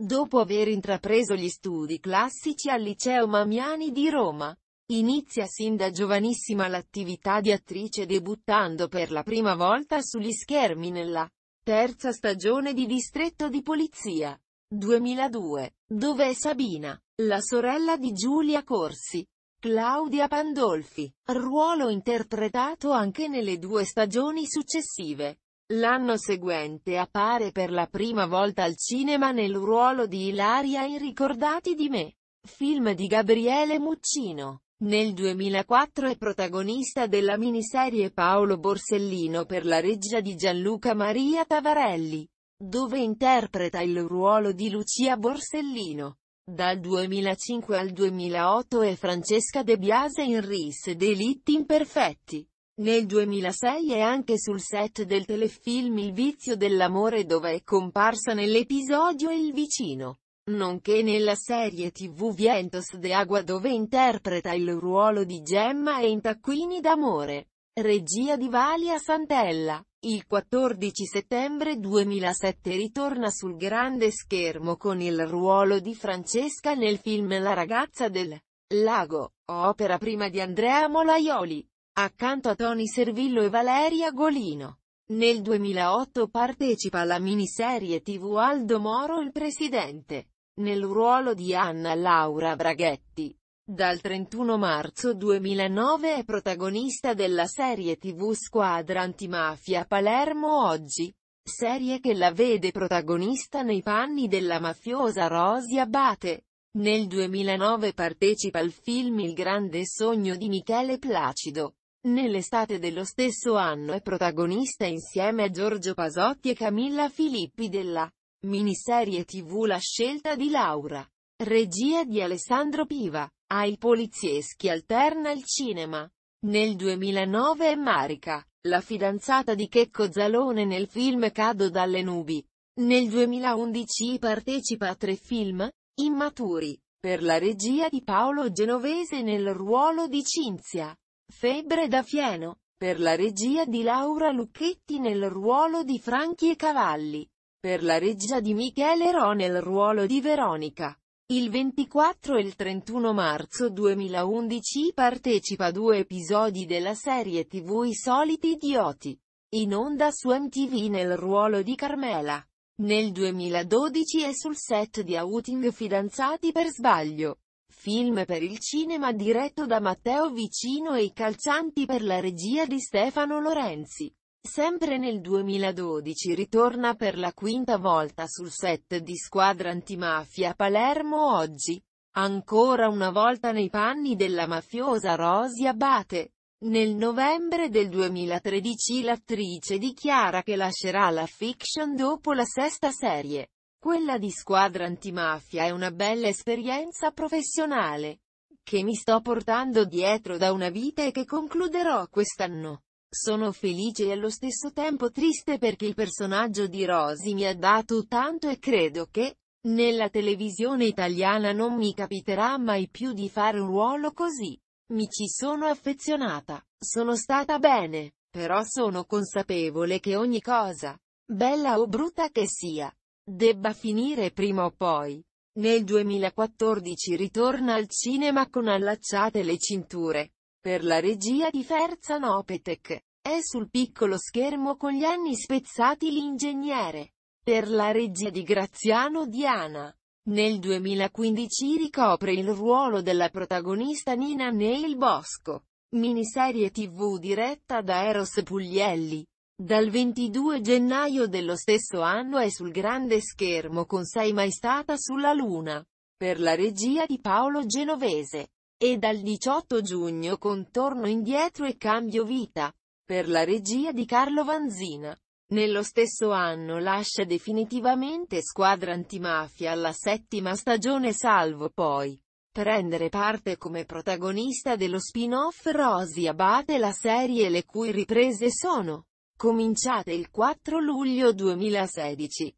Dopo aver intrapreso gli studi classici al Liceo Mamiani di Roma, inizia sin da giovanissima l'attività di attrice debuttando per la prima volta sugli schermi nella terza stagione di Distretto di Polizia 2002, dove è Sabina, la sorella di Giulia Corsi. Claudia Pandolfi, ruolo interpretato anche nelle due stagioni successive. L'anno seguente appare per la prima volta al cinema nel ruolo di Ilaria in Ricordati di me, film di Gabriele Muccino. Nel 2004 è protagonista della miniserie Paolo Borsellino per la regia di Gianluca Maria Tavarelli, dove interpreta il ruolo di Lucia Borsellino. Dal 2005 al 2008 è Francesca De Biase in Ris Delitti Imperfetti. Nel 2006 è anche sul set del telefilm Il vizio dell'amore dove è comparsa nell'episodio Il vicino, nonché nella serie tv Vientos de Agua dove interpreta il ruolo di Gemma e in Taccuini d'amore. Regia di Valia Santella. Il 14 settembre 2007 ritorna sul grande schermo con il ruolo di Francesca nel film La ragazza del lago, opera prima di Andrea Molaioli accanto a Tony Servillo e Valeria Golino. Nel 2008 partecipa alla miniserie tv Aldo Moro il presidente, nel ruolo di Anna Laura Braghetti. Dal 31 marzo 2009 è protagonista della serie tv Squadra Antimafia Palermo Oggi, serie che la vede protagonista nei panni della mafiosa Rosi Abate. Nel 2009 partecipa al film Il grande sogno di Michele Placido. Nell'estate dello stesso anno è protagonista insieme a Giorgio Pasotti e Camilla Filippi della miniserie tv La scelta di Laura. Regia di Alessandro Piva. Ai polizieschi alterna il cinema. Nel 2009 è Marica, la fidanzata di Checco Zalone nel film Cado dalle nubi. Nel 2011 partecipa a tre film, Immaturi, per la regia di Paolo Genovese nel ruolo di Cinzia. Febbre da fieno, per la regia di Laura Lucchetti nel ruolo di Franchi e Cavalli, per la regia di Michele Ro nel ruolo di Veronica. Il 24 e il 31 marzo 2011 partecipa a due episodi della serie tv I soliti idioti, in onda su MTV nel ruolo di Carmela. Nel 2012 è sul set di Outing Fidanzati per sbaglio. Film per il cinema diretto da Matteo Vicino e i calcianti per la regia di Stefano Lorenzi. Sempre nel 2012 ritorna per la quinta volta sul set di Squadra Antimafia Palermo Oggi. Ancora una volta nei panni della mafiosa Rosia Abate. Nel novembre del 2013 l'attrice dichiara che lascerà la fiction dopo la sesta serie. Quella di squadra antimafia è una bella esperienza professionale, che mi sto portando dietro da una vita e che concluderò quest'anno. Sono felice e allo stesso tempo triste perché il personaggio di Rosy mi ha dato tanto e credo che, nella televisione italiana non mi capiterà mai più di fare un ruolo così. Mi ci sono affezionata, sono stata bene, però sono consapevole che ogni cosa, bella o brutta che sia, debba finire prima o poi. Nel 2014 ritorna al cinema con Allacciate le cinture. Per la regia di Ferzan Opetek. È sul piccolo schermo con gli anni spezzati l'ingegnere. Per la regia di Graziano Diana. Nel 2015 ricopre il ruolo della protagonista Nina Neil Bosco. Miniserie tv diretta da Eros Puglielli. Dal 22 gennaio dello stesso anno è sul grande schermo con Sei mai stata sulla Luna, per la regia di Paolo Genovese. E dal 18 giugno con Torno indietro e Cambio vita, per la regia di Carlo Vanzina. Nello stesso anno lascia definitivamente Squadra Antimafia alla settima stagione salvo poi prendere parte come protagonista dello spin-off Rosy Abate la serie le cui riprese sono Cominciate il 4 luglio 2016.